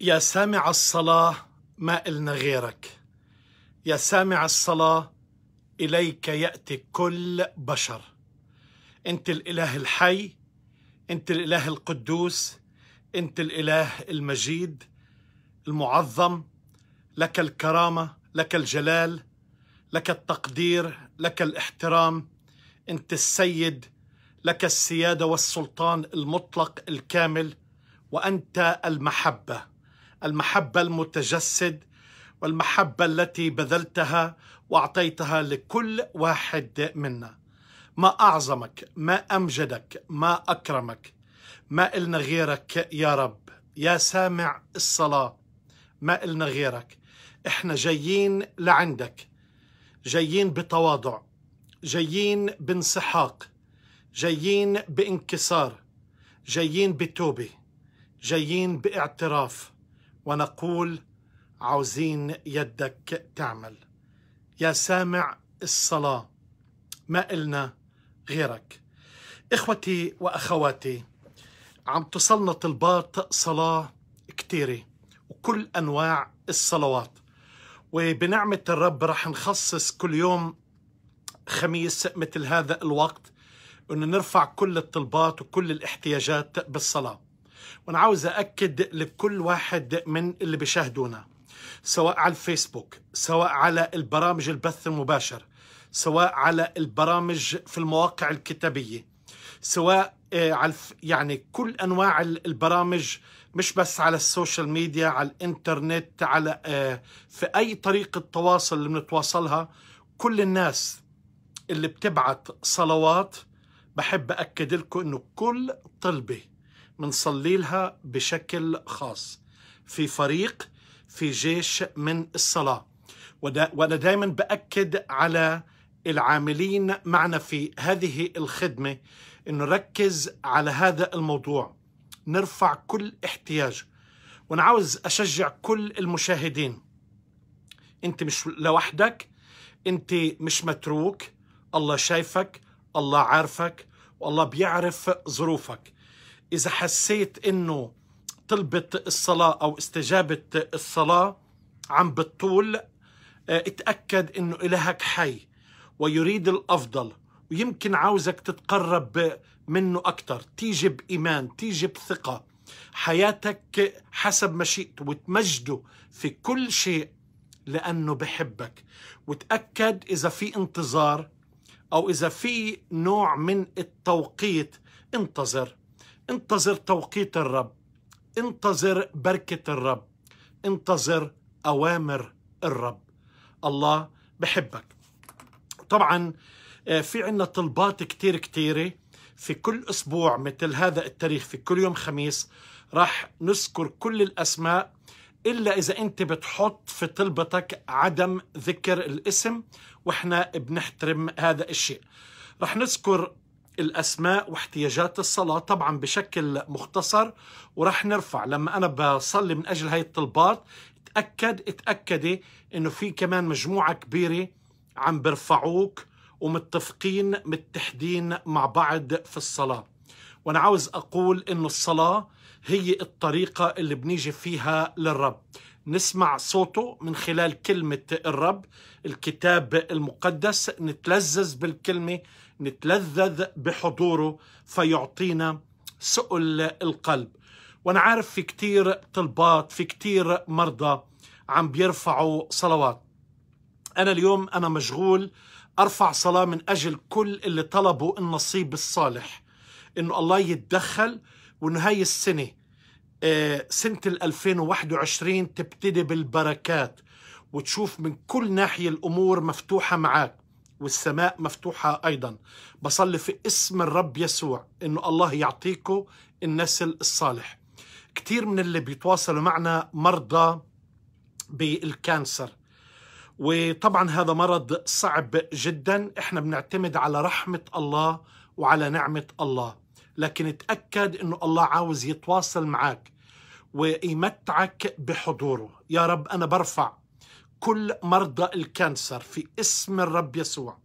يا سامع الصلاة ما إلنا غيرك يا سامع الصلاة إليك يأتي كل بشر أنت الإله الحي أنت الإله القدوس أنت الإله المجيد المعظم لك الكرامة لك الجلال لك التقدير لك الاحترام أنت السيد لك السيادة والسلطان المطلق الكامل وأنت المحبة المحبة المتجسد والمحبة التي بذلتها وأعطيتها لكل واحد منا ما أعظمك ما أمجدك ما أكرمك ما إلنا غيرك يا رب يا سامع الصلاة ما إلنا غيرك إحنا جايين لعندك جايين بتواضع جايين بانسحاق جايين بانكسار جايين بتوبة جايين باعتراف ونقول عاوزين يدك تعمل يا سامع الصلاة ما إلنا غيرك إخوتي وأخواتي عم تصلنا طلبات صلاة كتيرة وكل أنواع الصلوات وبنعمة الرب رح نخصص كل يوم خميس مثل هذا الوقت أنه نرفع كل الطلبات وكل الاحتياجات بالصلاة وانا عاوز اكد لكل واحد من اللي بيشاهدونا سواء على الفيسبوك سواء على البرامج البث المباشر سواء على البرامج في المواقع الكتابيه سواء آه، على يعني كل انواع البرامج مش بس على السوشيال ميديا على الانترنت على آه، في اي طريقه تواصل اللي بنتواصلها كل الناس اللي بتبعت صلوات بحب اكد لكم انه كل طلبه منصلي لها بشكل خاص في فريق في جيش من الصلاة وأنا دائما بأكد على العاملين معنا في هذه الخدمة أن نركز على هذا الموضوع نرفع كل احتياج وأنا عاوز أشجع كل المشاهدين أنت مش لوحدك أنت مش متروك الله شايفك الله عارفك والله بيعرف ظروفك إذا حسيت إنه طلبة الصلاة أو استجابة الصلاة عم بالطول آه، اتأكد إنه إلهك حي ويريد الأفضل ويمكن عاوزك تتقرب منه أكثر تيجي بإيمان تيجي بثقة حياتك حسب مشيئته وتمجده في كل شيء لأنه بحبك وتأكد إذا في انتظار أو إذا في نوع من التوقيت انتظر انتظر توقيت الرب انتظر بركة الرب انتظر أوامر الرب الله بحبك طبعا آه، في عنا طلبات كتير كتيرة في كل أسبوع مثل هذا التاريخ في كل يوم خميس راح نذكر كل الأسماء إلا إذا أنت بتحط في طلبتك عدم ذكر الاسم وإحنا بنحترم هذا الشيء رح نذكر الأسماء واحتياجات الصلاة طبعا بشكل مختصر ورح نرفع لما أنا بصلي من أجل هاي الطلبات تأكد اتأكدي إنه في كمان مجموعة كبيرة عم برفعوك ومتفقين متحدين مع بعض في الصلاة وأنا عاوز أقول إنه الصلاة هي الطريقة اللي بنيجي فيها للرب نسمع صوته من خلال كلمة الرب الكتاب المقدس نتلذذ بالكلمة نتلذذ بحضوره فيعطينا سؤل القلب وانا عارف في كتير طلبات في كتير مرضى عم بيرفعوا صلوات انا اليوم انا مشغول ارفع صلاه من اجل كل اللي طلبوا النصيب الصالح انه الله يتدخل وانه هاي السنه آه، سنه 2021 تبتدي بالبركات وتشوف من كل ناحيه الامور مفتوحه معك والسماء مفتوحة أيضا بصلي في اسم الرب يسوع إنه الله يعطيكم النسل الصالح كثير من اللي بيتواصلوا معنا مرضى بالكانسر وطبعا هذا مرض صعب جدا احنا بنعتمد على رحمة الله وعلى نعمة الله لكن اتأكد انه الله عاوز يتواصل معك ويمتعك بحضوره يا رب انا برفع كل مرضى الكانسر في اسم الرب يسوع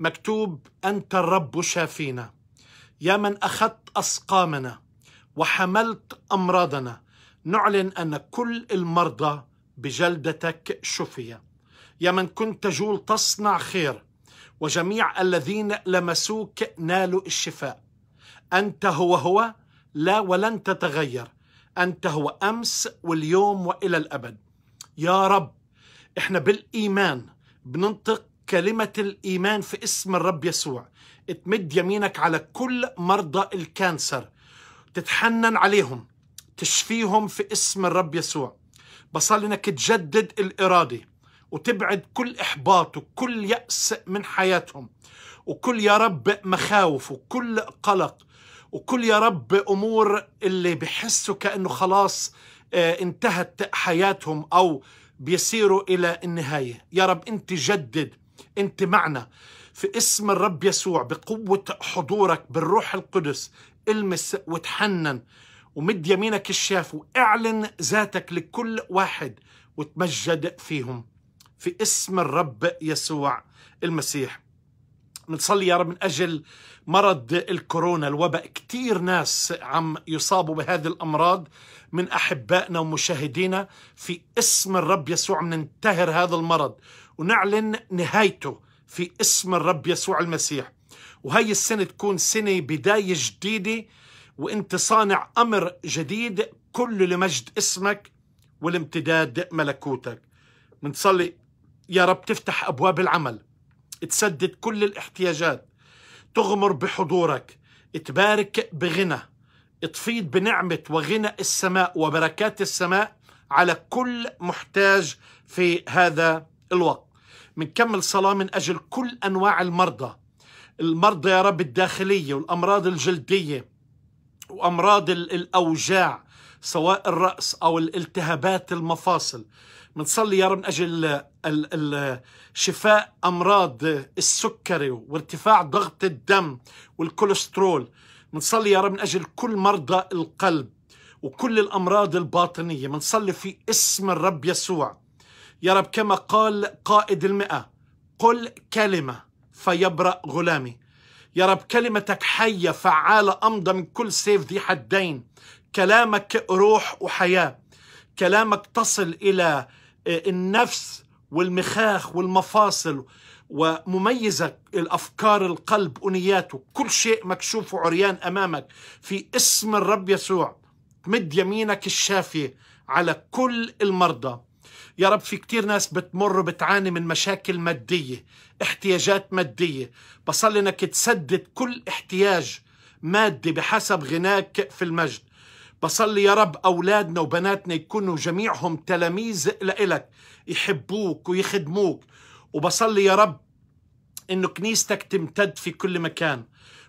مكتوب أنت الرب شافينا يا من أخذت أسقامنا وحملت أمراضنا نعلن أن كل المرضى بجلدتك شفي يا من كنت تجول تصنع خير وجميع الذين لمسوك نالوا الشفاء أنت هو هو لا ولن تتغير أنت هو أمس واليوم وإلى الأبد يا رب احنا بالايمان بننطق كلمة الإيمان في اسم الرب يسوع تمد يمينك على كل مرضى الكانسر تتحنن عليهم تشفيهم في اسم الرب يسوع بصلي انك تجدد الإرادة وتبعد كل إحباط وكل يأس من حياتهم وكل يا رب مخاوف وكل قلق وكل يا رب أمور اللي بحسوا كأنه خلاص آه، انتهت حياتهم أو بيسيروا إلى النهاية يا رب أنت جدد أنت معنا في اسم الرب يسوع بقوة حضورك بالروح القدس المس وتحنن ومد يمينك الشاف واعلن ذاتك لكل واحد وتمجد فيهم في اسم الرب يسوع المسيح بنصلي يا رب من أجل مرض الكورونا الوباء كثير ناس عم يصابوا بهذه الأمراض من أحبائنا ومشاهدينا في اسم الرب يسوع بننتهر هذا المرض ونعلن نهايته في اسم الرب يسوع المسيح وهي السنة تكون سنة بداية جديدة وانت صانع أمر جديد كله لمجد اسمك ولامتداد ملكوتك بنصلي يا رب تفتح أبواب العمل تسدد كل الاحتياجات تغمر بحضورك تبارك بغنى تفيض بنعمة وغنى السماء وبركات السماء على كل محتاج في هذا الوقت منكمل صلاة من أجل كل أنواع المرضى المرضى يا رب الداخلية والأمراض الجلدية وأمراض الأوجاع سواء الرأس أو الالتهابات المفاصل بنصلي يا رب من اجل شفاء امراض السكري وارتفاع ضغط الدم والكوليسترول بنصلي يا رب من اجل كل مرضى القلب وكل الامراض الباطنيه بنصلي في اسم الرب يسوع يا رب كما قال قائد المئه قل كلمه فيبرأ غلامي يا رب كلمتك حيه فعاله امضى من كل سيف ذي حدين كلامك روح وحياه كلامك تصل الى آه، النفس والمخاخ والمفاصل ومميزك الأفكار القلب أنياته كل شيء مكشوف وعريان أمامك في اسم الرب يسوع مد يمينك الشافية على كل المرضى يا رب في كتير ناس بتمر بتعاني من مشاكل مادية احتياجات مادية بصلي انك تسدد كل احتياج مادي بحسب غناك في المجد بصلي يا رب أولادنا وبناتنا يكونوا جميعهم تلاميذ لإلك يحبوك ويخدموك وبصلي يا رب إنه كنيستك تمتد في كل مكان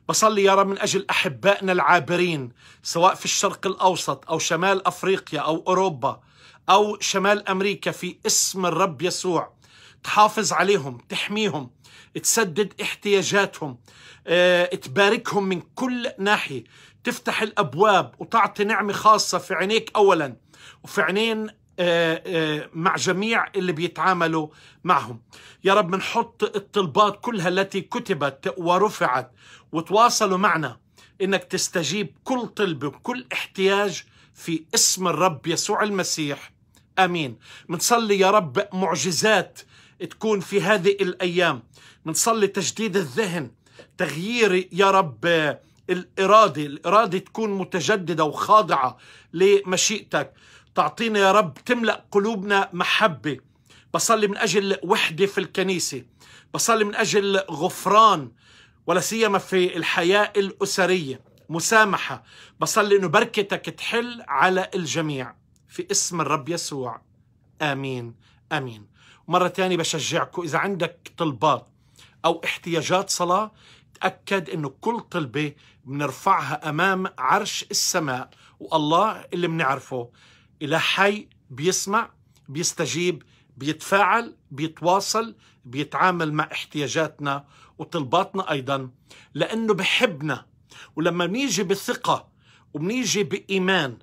بصلي يا رب من أجل أحبائنا العابرين سواء في الشرق الأوسط أو شمال أفريقيا أو أوروبا أو شمال أمريكا في اسم الرب يسوع تحافظ عليهم تحميهم تسدد احتياجاتهم اه، تباركهم من كل ناحية تفتح الابواب وتعطي نعمه خاصه في عينيك اولا وفي عينين آه، آه، مع جميع اللي بيتعاملوا معهم يا رب بنحط الطلبات كلها التي كتبت ورفعت وتواصلوا معنا انك تستجيب كل طلب وكل احتياج في اسم الرب يسوع المسيح امين بنصلي يا رب معجزات تكون في هذه الايام بنصلي تجديد الذهن تغيير يا رب الإرادة الإرادة تكون متجددة وخاضعة لمشيئتك تعطينا يا رب تملأ قلوبنا محبة بصلي من أجل وحدة في الكنيسة بصلي من أجل غفران ولا سيما في الحياة الأسرية مسامحة بصلي أنه بركتك تحل على الجميع في اسم الرب يسوع آمين آمين مرة ثانية بشجعكم إذا عندك طلبات أو احتياجات صلاة تأكد أنه كل طلبة بنرفعها أمام عرش السماء والله اللي بنعرفه إلى حي بيسمع بيستجيب بيتفاعل بيتواصل بيتعامل مع احتياجاتنا وطلباتنا أيضا لأنه بحبنا ولما بنيجي بثقة وبنيجي بإيمان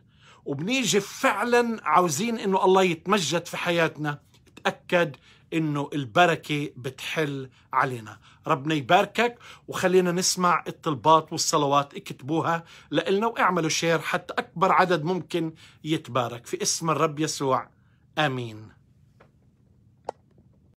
وبنيجي فعلا عاوزين انه الله يتمجد في حياتنا نتأكد انه البركة بتحل علينا ربنا يباركك وخلينا نسمع الطلبات والصلوات اكتبوها لإلنا واعملوا شير حتى أكبر عدد ممكن يتبارك في اسم الرب يسوع آمين